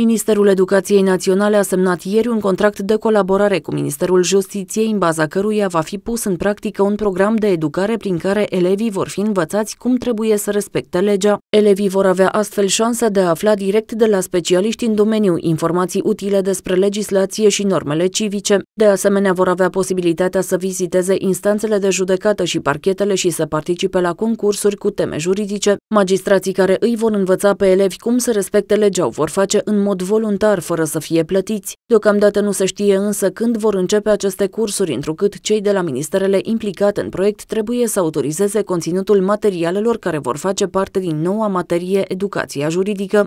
Ministerul Educației Naționale a semnat ieri un contract de colaborare cu Ministerul Justiției, în baza căruia va fi pus în practică un program de educare prin care elevii vor fi învățați cum trebuie să respecte legea. Elevii vor avea astfel șansa de a afla direct de la specialiști în domeniu informații utile despre legislație și normele civice. De asemenea, vor avea posibilitatea să viziteze instanțele de judecată și parchetele și să participe la concursuri cu teme juridice. Magistrații care îi vor învăța pe elevi cum să respecte legea vor face în mod mod voluntar, fără să fie plătiți. Deocamdată nu se știe însă când vor începe aceste cursuri, întrucât cei de la ministerele implicate în proiect trebuie să autorizeze conținutul materialelor care vor face parte din noua materie educația juridică.